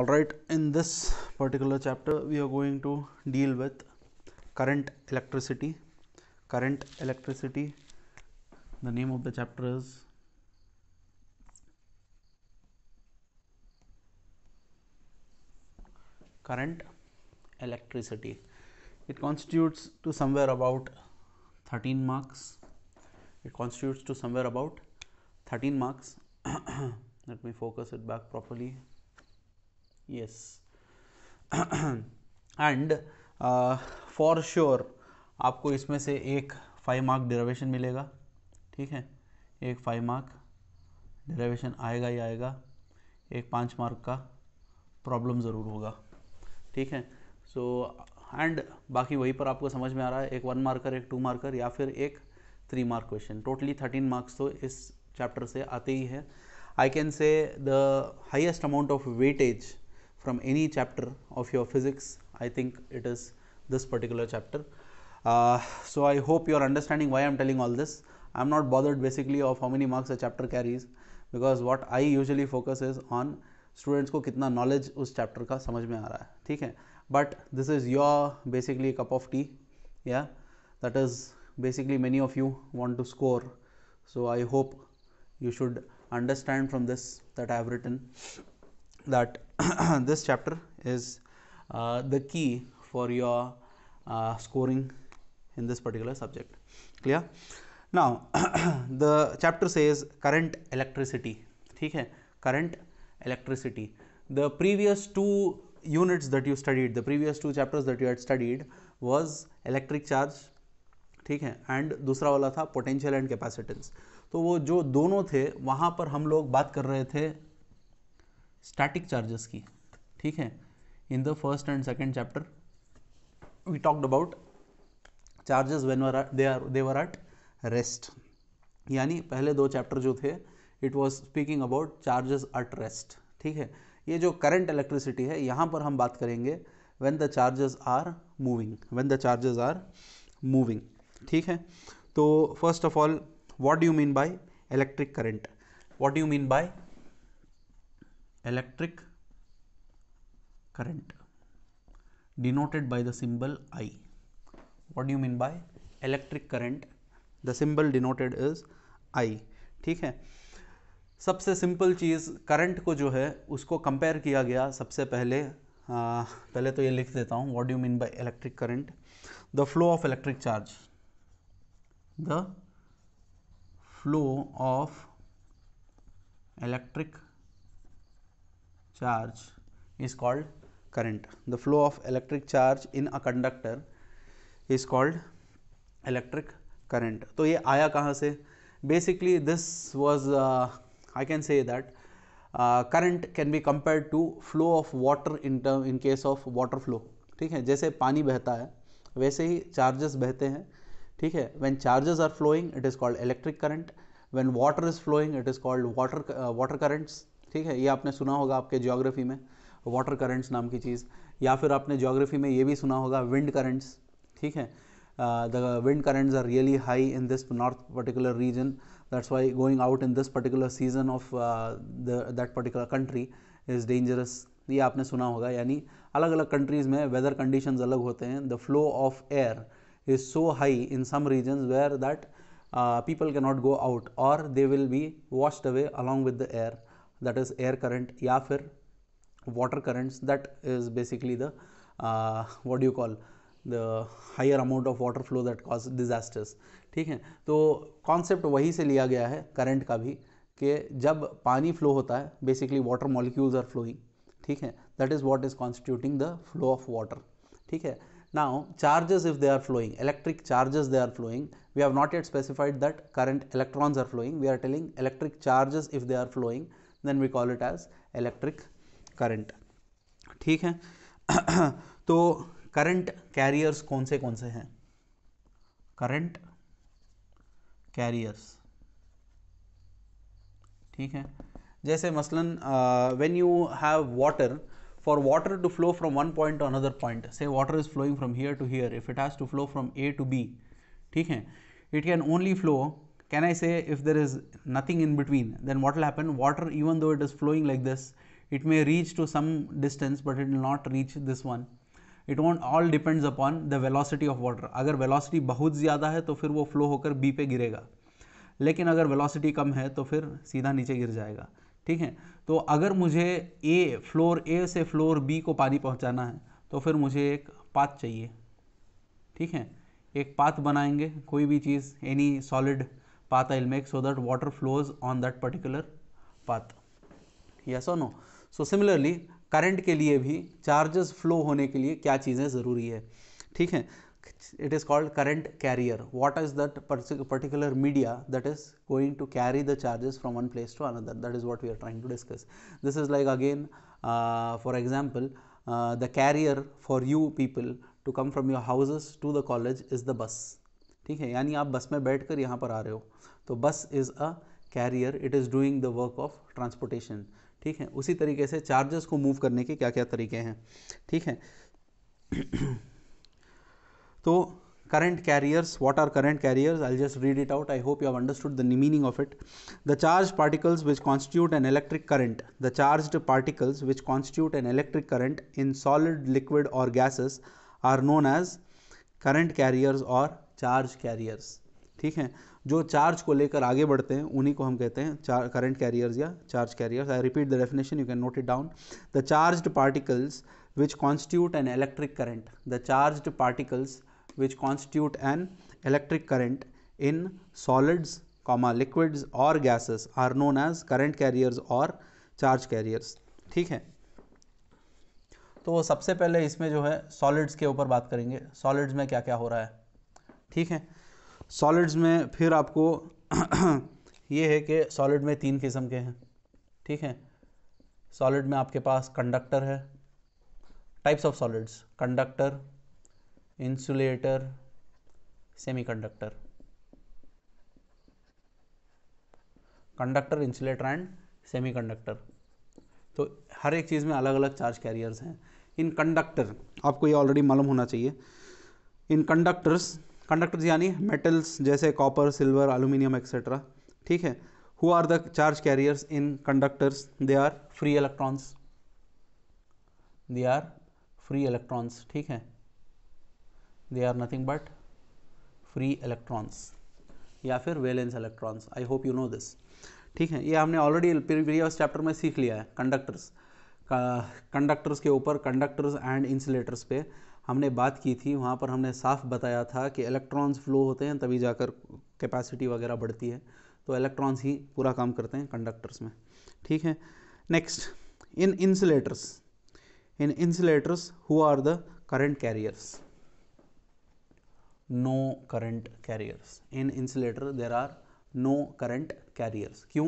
all right in this particular chapter we are going to deal with current electricity current electricity the name of the chapter is current electricity it constitutes to somewhere about 13 marks it constitutes to somewhere about 13 marks let me focus it back properly yes and for uh, sure sure, आपको इसमें से एक five mark derivation मिलेगा ठीक है एक five mark derivation आएगा ही आएगा एक पाँच मार्क का प्रॉब्लम ज़रूर होगा ठीक है सो एंड बाकी वहीं पर आपको समझ में आ रहा है एक वन मार्कर एक टू मार्कर या फिर एक three mark question totally thirteen marks तो इस चैप्टर से आते ही है I can say the highest amount of weightage from any chapter of your physics, I think it is this particular chapter. Uh, so I hope you are understanding why I am telling all this. I am not bothered basically of how many marks a chapter carries because what I usually focus is on students ko kitna knowledge us chapter ka samaj mein aa raha hai, hai? But this is your basically cup of tea, yeah. That is basically many of you want to score. So I hope you should understand from this that I have written. that this chapter is uh, the key for your uh, scoring in this particular subject clear now the chapter says current electricity theek hai current electricity the previous two units that you studied the previous two chapters that you had studied was electric charge ठीक है and दूसरा वाला था potential and capacitance तो वो जो दोनों थे वहाँ पर हम लोग बात कर रहे थे स्टैटिक चार्जेस की ठीक है in the first and second chapter we talked about charges when were they are they were at rest यानी पहले दो चैप्टर जो थे it was speaking about charges at rest ठीक है ये जो करंट इलेक्ट्रिसिटी है यहाँ पर हम बात करेंगे when the charges are moving when the charges are moving ठीक है तो first of all what do mean by electric current what do mean by electric current denoted by the symbol I what do you mean by electric current the symbol denoted is i ठीक है सबसे simple चीज़ current को जो है उसको compare किया गया सबसे पहले आ, पहले तो ये लिख देता हूँ what do mean by electric current the flow of electric charge the flow of electric charge is called current. The flow of electric charge in a conductor is called electric current. तो ये आया कहाँ से Basically this was uh, I can say that uh, current can be compared to flow of water in term in case of water flow. ठीक है जैसे पानी बहता है वैसे ही charges बहते हैं ठीक है when charges are flowing it is called electric current when water is flowing it is called water uh, water currents ठीक है ये आपने सुना होगा आपके ज्योग्राफी में वाटर करंट्स नाम की चीज़ या फिर आपने ज्योग्राफी में ये भी सुना होगा विंड करंट्स ठीक है the wind currents are really high in this north particular region that's why going out in this particular season of that particular country is dangerous ये आपने सुना होगा यानी अलग अलग कंट्रीज़ में वेदर कंडीशन अलग होते हैं the flow of air is so high in some region where that people can not go out और they will be washed away along with the air that is air current या फिर water currents that is basically the what you call the higher amount of water flow that cause disasters ठीक है तो concept वही से लिया गया है करंट का भी कि जब पानी फ्लो होता है basically water molecules are flowing ठीक है that is what is constituting the flow of water ठीक है now charges if they are flowing electric charges they are flowing we have not yet specified that current electrons are flowing we are telling electric charges if they are flowing then we call it as electric current ठीक है तो current carriers कौन से कौन से हैं current carriers ठीक है जैसे मसलन when you have water for water to flow from one point to another point से water is flowing from here to here if it has to flow from A to B ठीक है it can only flow can I say if there is nothing in between then what will happen water even though it is flowing like this it may reach to some distance, but it will not reach this one it won't all depends upon the velocity of water अगर velocity बहुत ज़्यादा है तो फिर वो flow होकर B पे गिरेगा लेकिन अगर वेलोसिटी कम है तो फिर सीधा नीचे गिर जाएगा ठीक है तो अगर मुझे ए फ्लोर ए से फ्लोर बी को पानी पहुंचाना है तो फिर मुझे एक पाथ चाहिए ठीक है एक पाथ बनाएंगे कोई भी चीज़ any solid path I'll make so that water flows on that particular path. Yes or no? So similarly current ke liye bhi charges flow hone ke liye kya cheeze zaruri hai theek hai it is called current carrier what is that particular media that is going to carry the charges from one place to another that is what we are trying to discuss this is like again uh, for example uh, the carrier for you people to come from your houses to the college is the bus ठीक है यानी आप बस में बैठकर यहां पर आ रहे हो तो bus is a carrier it is doing the work of transportation ठीक है उसी तरीके से चार्जेस को मूव करने के क्या क्या तरीके हैं ठीक है तो current carriers what are current carriers I just read it out I hope you have understood the meaning of it the charge particles which constitute an electric current the charge particles which constitute an electric current in solid liquid और gases are known as current carriers और charge carriers ठीक है जो charge को लेकर आगे बढ़ते हैं उन्हीं को हम कहते हैं करंट कैरियर्स या charge carriers I repeat the definition you can note it down the charge particles which constitute an electric current the charge particles which constitute an electric current in solids comma liquids और gases are known as current carriers और charge carriers ठीक है तो सबसे पहले इसमें जो है सॉलिड्स के ऊपर बात करेंगे सॉलिड्स में क्या क्या हो रहा है ठीक है सॉलिड्स में फिर आपको ये है कि सॉलिड में तीन किस्म के हैं ठीक है सॉलिड में आपके पास कंडक्टर है types of solids conductor insulator semiconductor conductor insulator and semiconductor तो हर एक चीज़ में अलग अलग चार्ज कैरियर्स हैं इन कंडक्टर आपको ये ऑलरेडी मालूम होना चाहिए इन कंडक्टर्स कंडक्टर्स यानी मेटल्स जैसे कॉपर सिल्वर अलूमिनियम एक्सेट्रा ठीक है who are the charge carriers in conductors they are free electrons they are free electrons ठीक है they are nothing but free electrons या फिर valence electrons I hope you know this ठीक है ये हमने ऑलरेडी प्रीवियस चैप्टर में सीख लिया है कंडक्टर्स कंडक्टर्स के ऊपर कंडक्टर्स एंड इंसुलेटर्स पे हमने बात की थी वहाँ पर हमने साफ बताया था कि इलेक्ट्रॉन्स फ्लो होते हैं तभी जाकर कैपेसिटी वगैरह बढ़ती है तो इलेक्ट्रॉन्स ही पूरा काम करते हैं कंडक्टर्स में ठीक है next in insulators in insulators who are the current carriers no current carriers in insulator there are no current carriers क्यों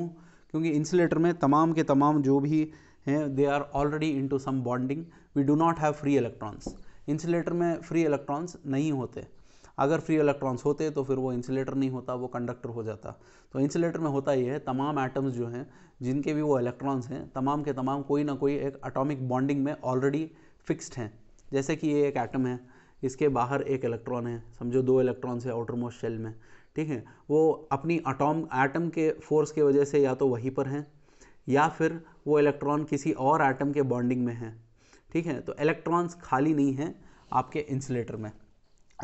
क्योंकि इंसुलेटर में तमाम के तमाम जो भी हैं they are already to some bonding we do not have free electrons insulator में फ्री इलेक्ट्रॉन्स नहीं होते अगर फ्री इलेक्ट्रॉन्स होते तो फिर वो इंसुलेटर नहीं होता वो कंडक्टर हो जाता तो इंसुलेटर में होता ये है तमाम एटम्स जो हैं जिनके भी वो इलेक्ट्रॉन्स हैं तमाम के तमाम कोई ना कोई एक अटोमिक बॉन्डिंग में ऑलरेडी फिक्स्ड हैं जैसे कि ये एक एटम है इसके बाहर एक इलेक्ट्रॉन है समझो दो इलेक्ट्रॉन्स है आउटर मोस्ट शेल में ठीक है वो अपनी अटोम एटम के फोर्स के वजह से या तो वहीं पर हैं या फिर वो इलेक्ट्रॉन किसी और एटम के बॉन्डिंग में हैं ठीक है तो इलेक्ट्रॉन्स खाली नहीं हैं आपके इंसुलेटर में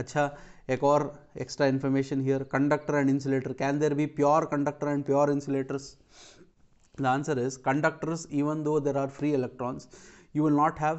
अच्छा एक और extra information here conductor and insulator can there be pure conductor and pure insulators the answer is conductors even though there are free electrons you will not have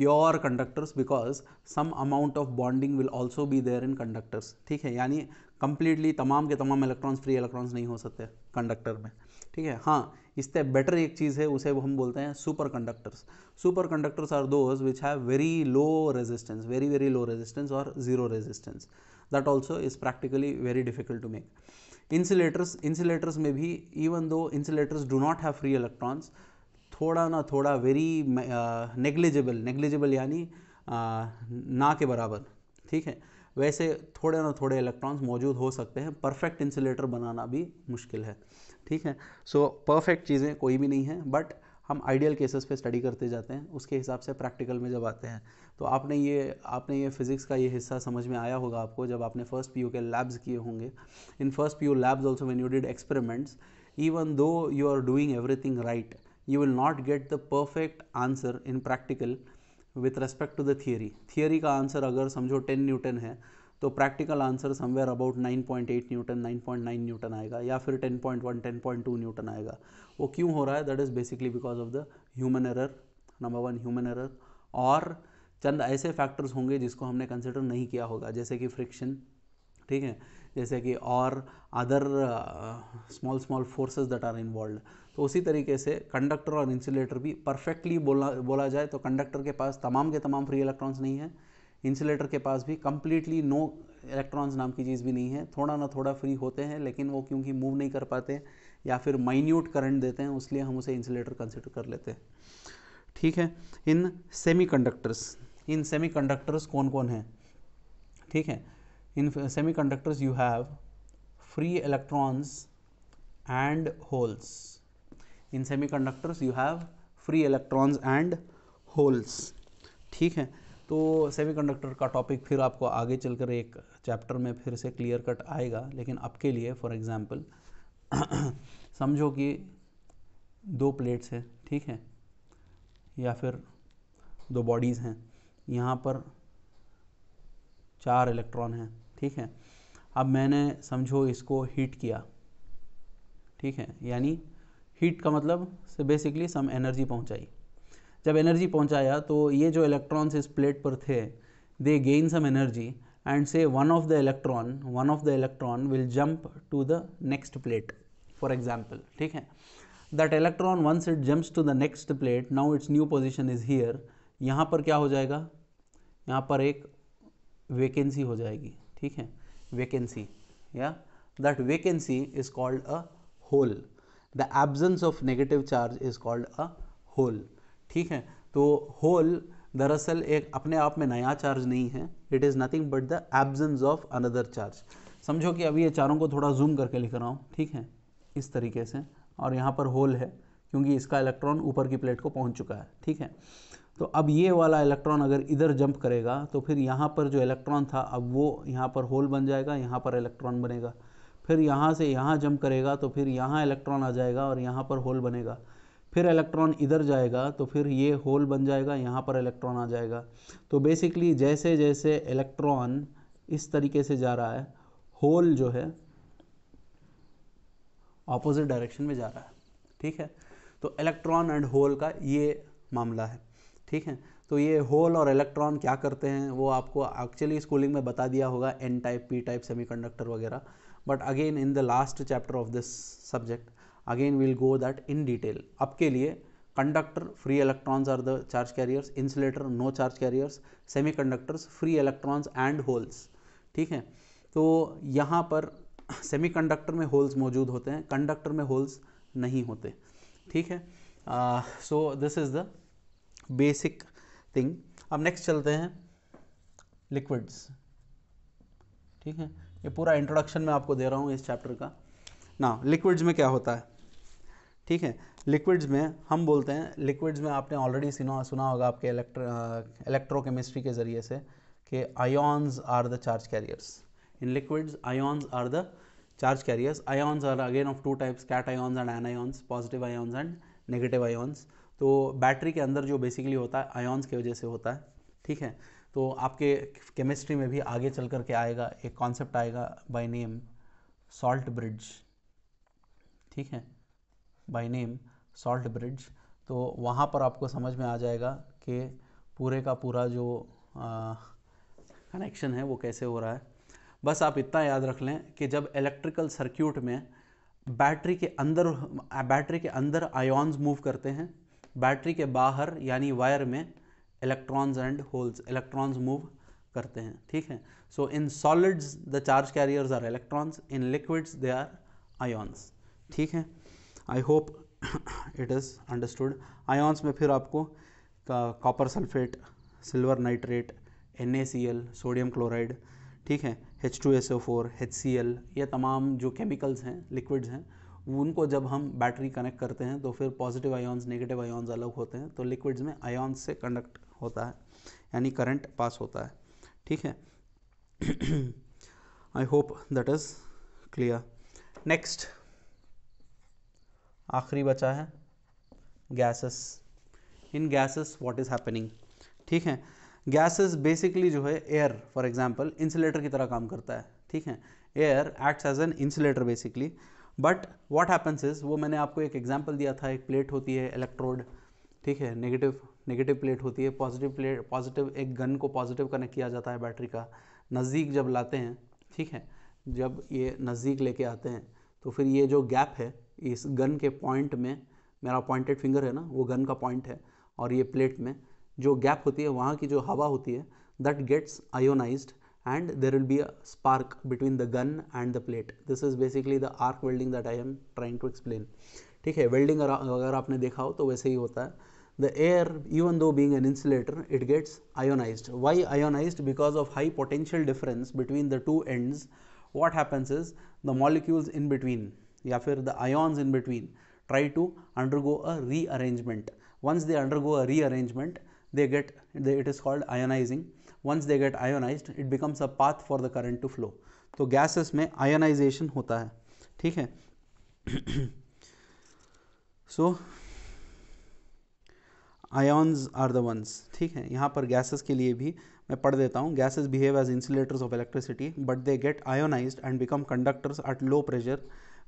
pure conductors because some amount of bonding will also be there in conductors ठीक है यानी completely तमाम के तमाम electrons free electrons नहीं हो सकते conductor में ठीक है हाँ इससे बेटर एक चीज़ है उसे हम बोलते हैं superconductors superconductors are those which have very low resistance very very low resistance और zero resistance that also is practically very difficult to make insulators insulators में भी even though insulators do not have free electrons थोड़ा ना थोड़ा very negligible negligible यानी uh, ना के बराबर ठीक है वैसे थोड़े ना थोड़े इलेक्ट्रॉन्स मौजूद हो सकते हैं परफेक्ट इंसुलेटर बनाना भी मुश्किल है ठीक है सो परफेक्ट चीज़ें कोई भी नहीं है बट हम आइडियल केसेस पे स्टडी करते जाते हैं उसके हिसाब से प्रैक्टिकल में जब आते हैं तो आपने ये आपने ये फिज़िक्स का ये हिस्सा समझ में आया होगा आपको जब आपने फर्स्ट पी के लैब्स किए होंगे in first P labs also when you did experiments even though you are doing everything right you will not get the perfect answer in practical with respect to the theory theory का answer अगर समझो ten newton है तो practical answer somewhere about 9.8 newton 9.9 newton आएगा या फिर 10.1 10.2 Newton आएगा वो क्यों हो रहा है that is basically because of the human error number one human error और चंद ऐसे फैक्टर्स होंगे जिसको हमने कंसिडर नहीं किया होगा जैसे कि फ्रिक्शन ठीक है जैसे कि और other small small forces that are involve तो उसी तरीके से कंडक्टर और इंसुलेटर भी परफेक्टली बोला बोला जाए तो कंडक्टर के पास तमाम के तमाम फ्री इलेक्ट्रॉन्स नहीं है इंसुलेटर के पास भी कम्प्लीटली नो इलेक्ट्रॉन्स नाम की चीज़ भी नहीं है थोड़ा ना थोड़ा फ्री होते हैं लेकिन वो क्योंकि मूव नहीं कर पाते या फिर माइन्यूट करंट देते हैं उसलिए हम उसे इंसुलेटर कंसिडर कर लेते हैं ठीक है इन सेमी इन सेमी कौन कौन हैं ठीक है in uh, semiconductors you have free electrons and holes in semiconductors you have free electrons and holes ठीक है तो सेमीकंडक्टर का टॉपिक फिर आपको आगे चलकर एक चैप्टर में फिर से क्लियर कट आएगा लेकिन अब के लिए फॉर एग्जांपल समझो कि दो प्लेट्स हैं ठीक है या फिर दो बॉडीज़ हैं यहाँ पर चार इलेक्ट्रॉन हैं ठीक है अब मैंने समझो इसको हीट किया ठीक है यानी हीट का मतलब से बेसिकली सम एनर्जी पहुंचाई जब एनर्जी पहुंचाया तो ये जो इलेक्ट्रॉन्स इस प्लेट पर थे they gain some energy and say one of the electron one of the electron will jump to the next plate for example ठीक है that electron once it jumps to the next plate now its new position is here यहाँ पर क्या हो जाएगा यहाँ पर एक वेकेंसी हो जाएगी ठीक है वेकेंसी या that vacancy is called a hole the absence of negative charge is called a hole ठीक है तो होल दरअसल एक अपने आप में नया चार्ज नहीं है it is nothing but the absence of another charge समझो कि अभी ये चारों को थोड़ा जूम करके लिख रहा हूँ ठीक है इस तरीके से और यहाँ पर होल है क्योंकि इसका इलेक्ट्रॉन ऊपर की प्लेट को पहुँच चुका है ठीक है तो अब ये वाला इलेक्ट्रॉन अगर इधर जंप करेगा तो फिर यहाँ पर जो इलेक्ट्रॉन था अब वो यहाँ पर होल बन जाएगा यहाँ पर इलेक्ट्रॉन बनेगा फिर यहाँ से यहाँ जंप करेगा तो फिर यहाँ इलेक्ट्रॉन आ जाएगा और यहाँ पर होल बनेगा फिर इलेक्ट्रॉन इधर जाएगा तो फिर ये होल बन जाएगा यहाँ पर इलेक्ट्रॉन आ जाएगा तो बेसिकली जैसे जैसे इलेक्ट्रॉन इस तरीके से जा रहा है होल जो है ऑपोजिट डायरेक्शन में जा रहा है ठीक है तो इलेक्ट्रॉन एंड होल का ये मामला है ठीक है तो ये होल और इलेक्ट्रॉन क्या करते हैं वो आपको एक्चुअली स्कूलिंग में बता दिया होगा N type P type semiconductor वगैरह but again in the last chapter of this subject again will go that in detail अब के लिए free electrons are the charge carriers insulator no charge carriers semiconductors free electrons and holes ठीक है तो यहाँ पर semiconductor में holes मौजूद होते हैं कंडक्टर में होल्स नहीं होते ठीक है so this is the basic thing अब नेक्स्ट चलते हैं लिक्विड्स ठीक है ये पूरा इंट्रोडक्शन मैं आपको दे रहा हूँ इस चैप्टर का ना लिक्विड्स में क्या होता है ठीक है लिक्विड्स में हम बोलते हैं लिक्विड्स में आपने ऑलरेडी सुना सुना होगा आपके इलेक्ट्र इलेक्ट्रोकेमिस्ट्री uh, के ज़रिए से कि ions are the charge carriers in liquids ions are the charge carriers ions are again of two types cations and anions positive ions and negative ions तो battery के अंदर जो basically होता है आयॉन्स की वजह से होता है ठीक है तो आपके केमिस्ट्री में भी आगे चल कर के आएगा एक कॉन्सेप्ट आएगा बाय नेम सॉल्ट ब्रिज ठीक है बाय नेम सॉल्ट ब्रिज तो वहाँ पर आपको समझ में आ जाएगा कि पूरे का पूरा जो कनेक्शन है वो कैसे हो रहा है बस आप इतना याद रख लें कि जब इलेक्ट्रिकल सर्क्यूट में बैटरी के अंदर बैटरी के अंदर आयॉन्स मूव करते हैं बैटरी के बाहर यानी वायर में electrons and holes electrons move करते हैं ठीक है so in solids the charge carriers are electrons in liquids they are ions ठीक है I hope it is understood ions में फिर आपको copper sulphate silver nitrate an sodium chloride ठीक है H two S O four H C L ये तमाम जो केमिकल्स हैं लिक्विड्स हैं उनको जब हम बैटरी कनेक्ट करते हैं तो फिर पॉजिटिव आयॉन्स नेगेटिव आयॉन्स अलग होते हैं तो लिक्विड्स में आयॉन्स से कंडक्ट होता है यानी करंट पास होता है ठीक है I hope that is clear next आखिरी बचा है gases in gases what is happening ठीक है गैसेस बेसिकली जो है एयर फॉर एग्जांपल इंसुलेटर की तरह काम करता है ठीक है air acts as an insulator basically but what happens is वो मैंने आपको एक एग्जाम्पल दिया था एक प्लेट होती है इलेक्ट्रोड ठीक है नेगेटिव नेगेटिव प्लेट होती है पॉजिटिव प्लेट पॉजिटिव एक गन को पॉजिटिव कनेक्ट किया जाता है बैटरी का नज़दीक जब लाते हैं ठीक है जब ये नज़दीक लेके आते हैं तो फिर ये जो गैप है इस गन के पॉइंट में मेरा पॉइंटेड फिंगर है ना वो गन का पॉइंट है और ये प्लेट में जो गैप होती है वहाँ की जो हवा होती है that gets ionized and there will be a spark between the gun and the plate. This is basically the arc welding that I am trying to explain. ठीक है वेल्डिंग अगर आपने देखा हो तो वैसे ही होता है the air even though being an insulator it gets ionized why ionized because of high potential difference between the two ends what happens is the molecules in between yeah, the ions in between try to undergo a rearrangement once they undergo a rearrangement they get they, it is called ionizing once they get ionized it becomes a path for the current to flow तो gases में ionization होता है ठीक है so ions are the ones ठीक है यहाँ पर gases के लिए भी मैं पढ़ देता हूँ gases behave as insulators of electricity but they get ionized and become conductors at low pressure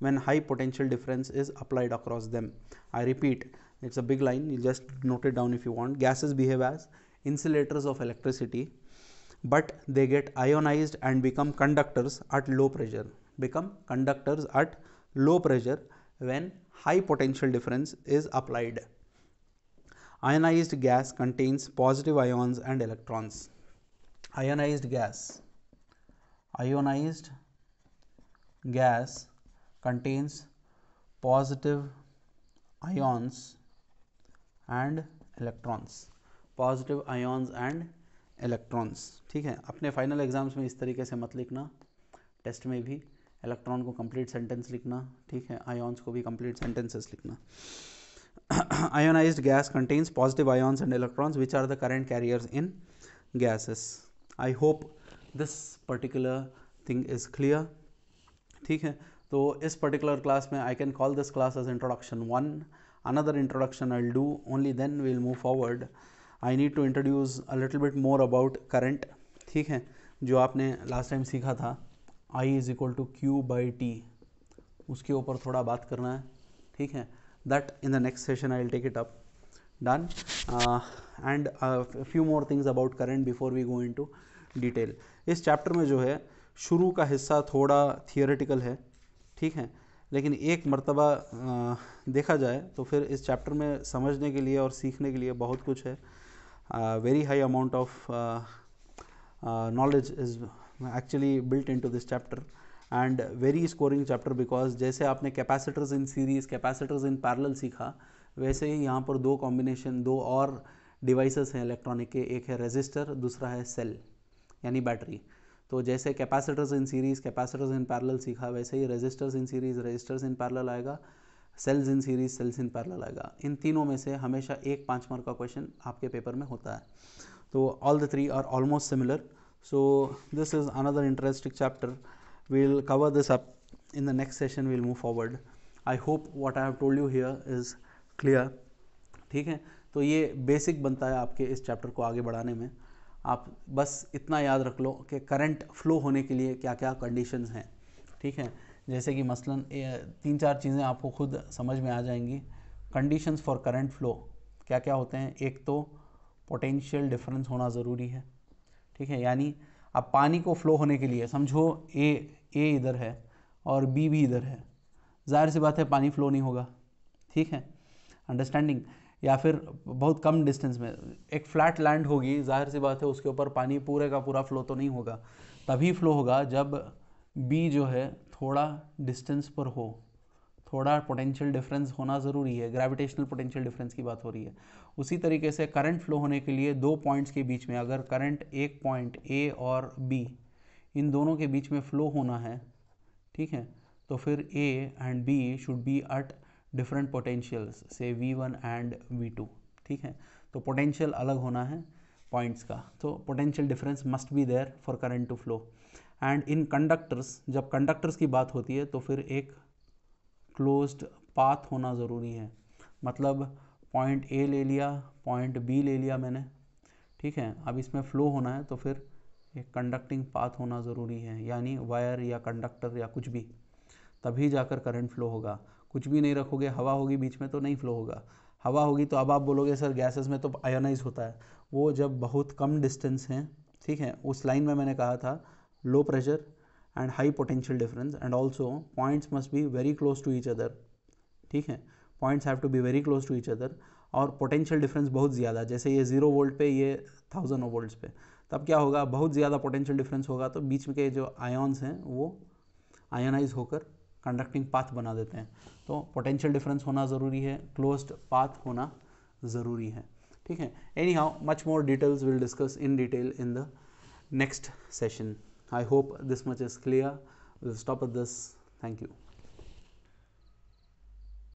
when high potential difference is applied across them. I repeat, it's a big line, you just note it down if you want. Gases behave as insulators of electricity but they get ionized and become conductors at low pressure become conductors at low pressure when high potential difference is applied. Ionized gas contains positive ions and electrons. Ionized gas ionized gas contains positive ions and electrons positive ions and electrons ठीक है अपने final exams में इस तरीके से मत लिखना test में भी इलेक्ट्रॉन को कंप्लीट सेंटेंस लिखना ठीक है आयोन्स को भी कंप्लीट सेंटेंसेस लिखना ionize gas contains positive ions and electrons which are the current carriers in gases I hope this particular thing is clear ठीक है तो इस पर्टिकुलर क्लास में I can call this class as introduction one another introduction I do only then we'll move forward I need to introduce a little bit more about current ठीक है जो आपने last time सीखा था आई is equal to Q by T उसके ऊपर थोड़ा बात करना है ठीक है that in the next session I will take it up done and few more things about current before we go into detail इस चैप्टर में जो है शुरू का हिस्सा थोड़ा थियोरेटिकल है ठीक है लेकिन एक मरतबा uh, देखा जाए तो फिर इस चैप्टर में समझने के लिए और सीखने के लिए बहुत कुछ है uh, very high amount of uh, uh, knowledge is actually built into this chapter and very scoring chapter because जैसे आपने capacitors in series capacitors in parallel सीखा वैसे ही यहाँ पर दो combination दो और devices हैं electronic के एक है resistor दूसरा है cell यानी battery तो जैसे capacitors in series capacitors in parallel सीखा वैसे ही resistors in series resistors in parallel आएगा cells in series cells in parallel आएगा इन तीनों में से हमेशा एक पाँच मार्क का क्वेश्चन आपके पेपर में होता है तो all the three are almost similar so this is another interesting chapter we'll cover this up in the next session we'll move forward I hope what I have told you here is clear ठीक है तो ये basic बनता है आपके इस chapter को आगे बढ़ाने में आप बस इतना याद रख लो कि करंट फ्लो होने के लिए क्या क्या कंडीशंस हैं ठीक है जैसे कि मसलन तीन चार चीज़ें आपको खुद समझ में आ जाएंगी कंडीशंस फॉर करंट फ्लो क्या क्या होते हैं एक तो पोटेंशियल डिफरेंस होना ज़रूरी है ठीक है यानी अब पानी को फ्लो होने के लिए समझो ए ए इधर है और बी भी इधर है जाहिर सी बात है पानी फ्लो नहीं होगा ठीक है अंडरस्टैंडिंग या फिर बहुत कम डिस्टेंस में एक फ्लैट लैंड होगी जाहिर सी बात है उसके ऊपर पानी पूरे का पूरा फ्लो तो नहीं होगा तभी फ्लो होगा जब बी जो है थोड़ा डिस्टेंस पर हो थोड़ा पोटेंशियल डिफरेंस होना ज़रूरी है ग्रेविटेशनल पोटेंशियल डिफरेंस की बात हो रही है उसी तरीके से करंट फ्लो होने के लिए दो पॉइंट्स के बीच में अगर करंट एक पॉइंट ए और बी इन दोनों के बीच में फ़्लो होना है ठीक है तो फिर A and B should be at different potentials से V one and V two ठीक है तो पोटेंशियल अलग होना है पॉइंट्स का तो potential difference must be there for current to flow and in conductors जब कंडक्टर्स की बात होती है तो फिर एक क्लोज्ड पाथ होना ज़रूरी है मतलब पॉइंट ए ले लिया पॉइंट बी ले लिया मैंने ठीक है अब इसमें फ्लो होना है तो फिर एक कंडक्टिंग पाथ होना ज़रूरी है यानी वायर या कंडक्टर या कुछ भी तभी जाकर करंट फ्लो होगा कुछ भी नहीं रखोगे हवा होगी बीच में तो नहीं फ्लो होगा हवा होगी तो अब आप बोलोगे सर गैसेस में तो आयोनाइज होता है वो जब बहुत कम डिस्टेंस हैं ठीक है उस लाइन में मैंने कहा था low pressure and high potential difference and also points must be very close to each other ठीक है points have to be very close to each other और पोटेंशियल डिफरेंस बहुत ज़्यादा जैसे ये जीरो वोल्ट पे ये थाउजेंड वोल्ट्स पे तब क्या होगा बहुत ज़्यादा पोटेंशियल डिफरेंस होगा तो बीच में के जो आयन्स हैं वो आयोनाइज होकर कंडक्टिंग पाथ बना देते हैं तो पोटेंशियल डिफरेंस होना ज़रूरी है क्लोज्ड पाथ होना ज़रूरी है ठीक है anyhow much more details will discuss in detail in the next session I hope this much is clear. We will stop at this. Thank you.